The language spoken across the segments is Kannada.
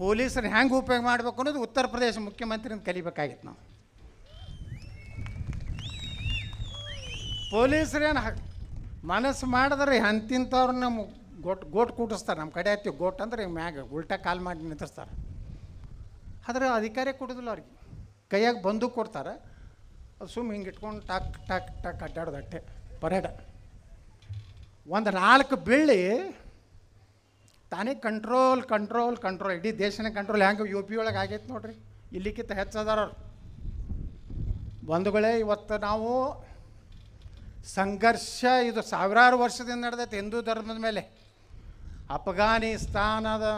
ಪೊಲೀಸರು ಹೆಂಗೆ ಉಪಯೋಗ ಮಾಡಬೇಕು ಅನ್ನೋದು ಉತ್ತರ ಪ್ರದೇಶ ಮುಖ್ಯಮಂತ್ರಿನ ಕಲಿಬೇಕಾಗಿತ್ತು ನಾವು ಪೊಲೀಸರೇನು ಮನಸ್ಸು ಮಾಡಿದ್ರೆ ಅಂತಿಂಥವ್ರು ನಮ್ಮ ಗೋಟ್ ಗೋಟ್ ಕೂಟಿಸ್ತಾರೆ ನಮ್ಮ ಕಡೆ ಹತ್ತಿ ಗೋಟ್ ಅಂದ್ರೆ ಮ್ಯಾಗ ಉಲ್ಟಾ ಕಾಲ್ ಮಾಡಿ ನಿಂತಿರ್ತಾರೆ ಆದರೆ ಅಧಿಕಾರಿ ಕೊಡೋದಿಲ್ಲ ಅವ್ರಿಗೆ ಕೈಯಾಗಿ ಬಂದು ಕೊಡ್ತಾರೆ ಅದು ಸುಮ್ಮನೆ ಹಿಂಗೆ ಇಟ್ಕೊಂಡು ಟಕ್ ಟಕ್ ಟಕ್ ಅಡ್ಡಾಡೋದು ಅಟ್ಟೆ ಪರೇಡ ಒಂದು ನಾಲ್ಕು ಬೆಳ್ಳಿ ತಾನೇ ಕಂಟ್ರೋಲ್ ಕಂಟ್ರೋಲ್ ಕಂಟ್ರೋಲ್ ಇಡೀ ದೇಶನ ಕಂಟ್ರೋಲ್ ಹೆಂಗೆ ಯು ಪಿ ಒಳಗೆ ಆಗೈತೆ ನೋಡ್ರಿ ಇಲ್ಲಿಕ್ಕಿಂತ ಹೆಚ್ಚದಾರವ್ರು ಬಂಧುಗಳೇ ಇವತ್ತು ನಾವು ಸಂಘರ್ಷ ಇದು ಸಾವಿರಾರು ವರ್ಷದಿಂದ ನಡೆದೈತೆ ಹಿಂದೂ ಧರ್ಮದ ಮೇಲೆ ಅಫ್ಘಾನಿಸ್ತಾನದ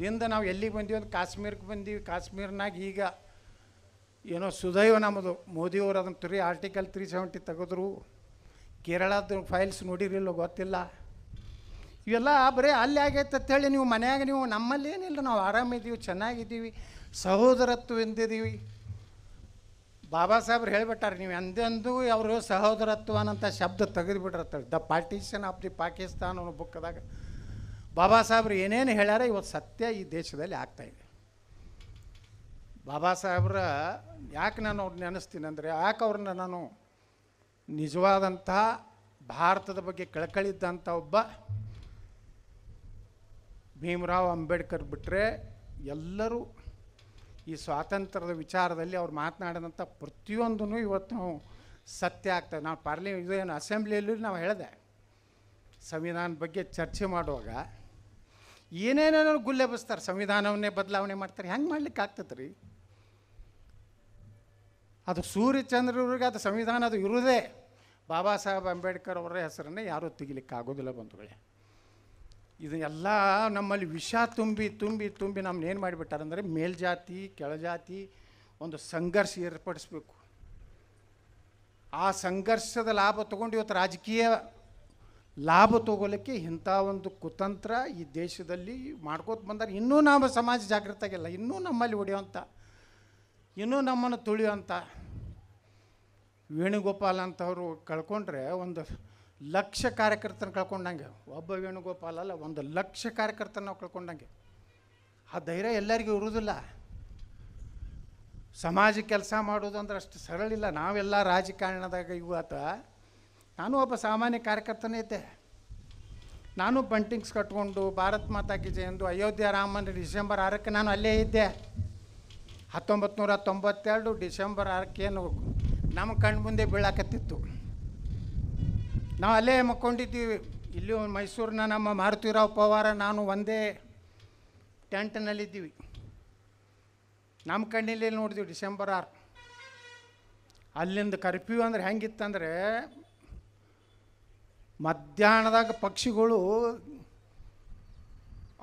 ದಿಂದ ನಾವು ಎಲ್ಲಿಗೆ ಬಂದೀವಿ ಅಂತ ಕಾಶ್ಮೀರಕ್ಕೆ ಬಂದೀವಿ ಕಾಶ್ಮೀರ್ನಾಗ ಈಗ ಏನೋ ಸುದೈವ ನಮ್ಮದು ಮೋದಿಯವರು ಅದನ್ನು ತ್ರೀ ಆರ್ಟಿಕಲ್ ತ್ರೀ ಸೆವೆಂಟಿ ತೆಗೆದ್ರು ಕೇರಳದ ಫೈಲ್ಸ್ ನೋಡಿರಿಲ್ಲ ಗೊತ್ತಿಲ್ಲ ಇವೆಲ್ಲ ಬರೀ ಅಲ್ಲಿ ಆಗೈತೆ ಅಂತೇಳಿ ನೀವು ಮನೆಯಾಗ ನೀವು ನಮ್ಮಲ್ಲಿ ಏನಿಲ್ಲ ನಾವು ಆರಾಮಿದ್ದೀವಿ ಚೆನ್ನಾಗಿದ್ದೀವಿ ಎಂದಿದ್ದೀವಿ ಬಾಬಾ ಸಾಹೇಬ್ರು ಹೇಳಿಬಿಟ್ಟಾರೆ ನೀವು ಎಂದೆಂದೂ ಅವರು ಸಹೋದರತ್ವ ಅನ್ನೋಂಥ ಶಬ್ದ ತೆಗೆದುಬಿಟ್ಟಿರ್ತಾರೆ the partition of the Pakistan ಅನ್ನೋ ಬುಕ್ದಾಗ ಬಾಬಾ ಸಾಹೇಬ್ರು ಏನೇನು ಹೇಳ್ಯಾರ ಇವತ್ತು ಸತ್ಯ ಈ ದೇಶದಲ್ಲಿ ಆಗ್ತಾಯಿದೆ ಬಾಬಾ ಸಾಹೇಬ್ರ ಯಾಕೆ ನಾನು ಅವ್ರು ನೆನೆಸ್ತೀನಿ ಅಂದರೆ ಯಾಕೆ ಅವ್ರನ್ನ ನಾನು ನಿಜವಾದಂಥ ಭಾರತದ ಬಗ್ಗೆ ಕಳ್ಕಳಿದ್ದಂಥ ಒಬ್ಬ ಭೀಮರಾವ್ ಅಂಬೇಡ್ಕರ್ ಬಿಟ್ಟರೆ ಎಲ್ಲರೂ ಈ ಸ್ವಾತಂತ್ರ್ಯದ ವಿಚಾರದಲ್ಲಿ ಅವ್ರು ಮಾತನಾಡಿದಂಥ ಪ್ರತಿಯೊಂದೂ ಇವತ್ತು ನಾವು ಸತ್ಯ ಆಗ್ತದೆ ನಾವು ಪಾರ್ಲಿ ಇದೇನು ಅಸೆಂಬ್ಲಿಯಲ್ಲಿ ನಾವು ಹೇಳಿದೆ ಸಂವಿಧಾನ ಬಗ್ಗೆ ಚರ್ಚೆ ಮಾಡುವಾಗ ಏನೇನೇನೋ ಗುಲ್ಲೆ ಬಸ್ತಾರೆ ಸಂವಿಧಾನವನ್ನೇ ಬದಲಾವಣೆ ಮಾಡ್ತಾರೆ ಹೆಂಗೆ ಮಾಡ್ಲಿಕ್ಕೆ ಆಗ್ತದೆ ರೀ ಅದು ಸೂರ್ಯಚಂದ್ರವ್ರಿಗೆ ಅದು ಸಂವಿಧಾನ ಅದು ಇರುವುದೇ ಬಾಬಾ ಸಾಹೇಬ್ ಅಂಬೇಡ್ಕರ್ ಅವರ ಹೆಸರನ್ನೇ ಯಾರೂ ತೆಗಿಲಿಕ್ಕೆ ಆಗೋದಿಲ್ಲ ಬಂಧುಗಳೇ ಇದನ್ನೆಲ್ಲ ನಮ್ಮಲ್ಲಿ ವಿಷ ತುಂಬಿ ತುಂಬಿ ತುಂಬಿ ನಮ್ಮನ್ನ ಏನು ಮಾಡಿಬಿಟ್ಟಾರಂದರೆ ಮೇಲ್ಜಾತಿ ಕೆಳಜಾತಿ ಒಂದು ಸಂಘರ್ಷ ಏರ್ಪಡಿಸ್ಬೇಕು ಆ ಸಂಘರ್ಷದ ಲಾಭ ತೊಗೊಂಡು ಇವತ್ತು ರಾಜಕೀಯ ಲಾಭ ತಗೋಲಿಕ್ಕೆ ಇಂಥ ಒಂದು ಕುತಂತ್ರ ಈ ದೇಶದಲ್ಲಿ ಮಾಡ್ಕೋತ ಬಂದರೆ ಇನ್ನೂ ನಾವು ಸಮಾಜ ಜಾಗೃತ ಆಗಿಲ್ಲ ಇನ್ನೂ ನಮ್ಮಲ್ಲಿ ಹೊಡೆಯುವಂಥ ಇನ್ನೂ ನಮ್ಮನ್ನು ತುಳಿಯುವಂಥ ವೇಣುಗೋಪಾಲ್ ಅಂತವರು ಕಳ್ಕೊಂಡ್ರೆ ಒಂದು ಲಕ್ಷ ಕಾರ್ಯಕರ್ತನ ಕಳ್ಕೊಂಡಂಗೆ ಒಬ್ಬ ವೇಣುಗೋಪಾಲ್ ಅಲ್ಲ ಒಂದು ಲಕ್ಷ ಕಾರ್ಯಕರ್ತನ ನಾವು ಕಳ್ಕೊಂಡಂಗೆ ಆ ಧೈರ್ಯ ಎಲ್ಲರಿಗೂ ಇರುವುದಿಲ್ಲ ಸಮಾಜ ಕೆಲಸ ಮಾಡೋದು ಅಂದ್ರೆ ಅಷ್ಟು ಸರಳಿಲ್ಲ ನಾವೆಲ್ಲ ರಾಜಕಾರಣದಾಗ ಇವತ್ತ ನಾನು ಒಬ್ಬ ಸಾಮಾನ್ಯ ಕಾರ್ಯಕರ್ತನೇ ಇದ್ದೆ ನಾನು ಬಂಟಿಂಗ್ಸ್ ಕಟ್ಕೊಂಡು ಭಾರತ್ ಮಾತಾ ಎಂದು ಅಯೋಧ್ಯ ರಾಮನ ಡಿಸೆಂಬರ್ ಆರಕ್ಕೆ ನಾನು ಅಲ್ಲೇ ಇದ್ದೆ ಹತ್ತೊಂಬತ್ತು ನೂರ ತೊಂಬತ್ತೆರಡು ಡಿಸೆಂಬರ್ ಆರಕ್ಕೆ ಏನು ನಮ್ಮ ಕಣ್ಮುಂದೆ ಬೀಳಾಕತ್ತಿತ್ತು ನಾವು ಅಲ್ಲೇ ಮಕ್ಕೊಂಡಿದ್ದೀವಿ ಇಲ್ಲಿ ಮೈಸೂರಿನ ನಮ್ಮ ಮಾರುತಿರಾವ್ ಪವಾರ ನಾನು ಒಂದೇ ಟೆಂಟ್ನಲ್ಲಿದ್ದೀವಿ ನಮ್ಮ ಕಣ್ಣಿಲ್ಲಿ ನೋಡಿದ್ವಿ ಡಿಸೆಂಬರ್ ಆರು ಅಲ್ಲಿಂದ ಕರ್ಫ್ಯೂ ಅಂದ್ರೆ ಹೆಂಗಿತ್ತಂದ್ರೆ ಮಧ್ಯಾಹ್ನದಾಗ ಪಕ್ಷಿಗಳು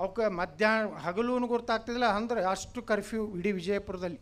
ಅವಕ್ಕೆ ಮಧ್ಯಾಹ್ನ ಹಗಲೂನು ಗೊತ್ತಾಗ್ತಿಲ್ಲ ಅಂದ್ರೆ ಅಷ್ಟು ಕರ್ಫ್ಯೂ ಇಡೀ ವಿಜಯಪುರದಲ್ಲಿ